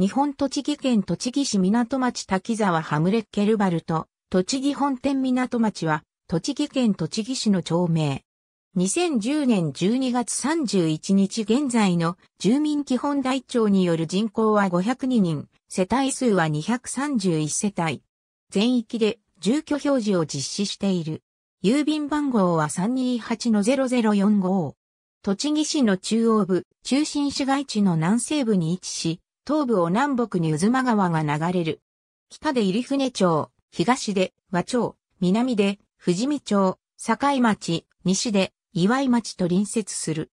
日本栃木県栃木市港町滝沢ハムレッケルバルト、栃木本店港町は、栃木県栃木市の町名。2010年12月31日現在の住民基本台帳による人口は502人、世帯数は231世帯。全域で住居表示を実施している。郵便番号は328-0045。栃木市の中央部、中心市街地の南西部に位置し、東部を南北に渦間川が流れる。北で入船町、東で和町、南で富士見町、境町、西で岩井町と隣接する。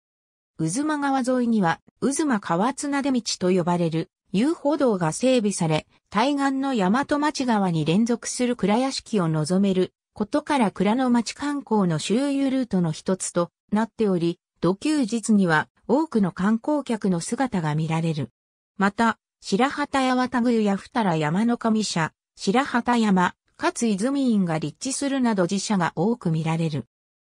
渦間川沿いには、渦間川綱出道と呼ばれる遊歩道が整備され、対岸の大和町川に連続する倉屋敷を望めることから蔵の町観光の周遊ルートの一つとなっており、土休日には多くの観光客の姿が見られる。また、白旗八幡宮や二ら山の神社、白旗山、勝泉院が立地するなど寺社が多く見られる。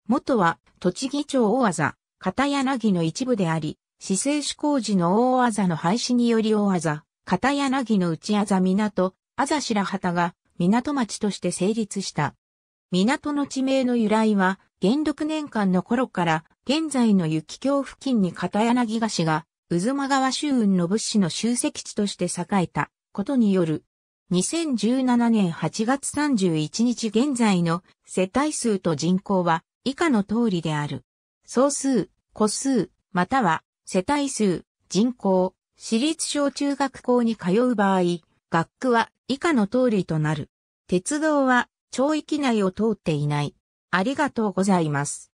元は、栃木町大技、片柳の一部であり、市政施工事の大技の廃止により大技、片柳の内あざ港、あざ白旗が港町として成立した。港の地名の由来は、元禄年間の頃から、現在の雪橋付近に片柳菓子が渦間川周雲の物資の集積地として栄えたことによる。2017年8月31日現在の世帯数と人口は以下の通りである。総数、個数、または世帯数、人口、私立小中学校に通う場合、学区は以下の通りとなる。鉄道は町域内を通っていない。ありがとうございます。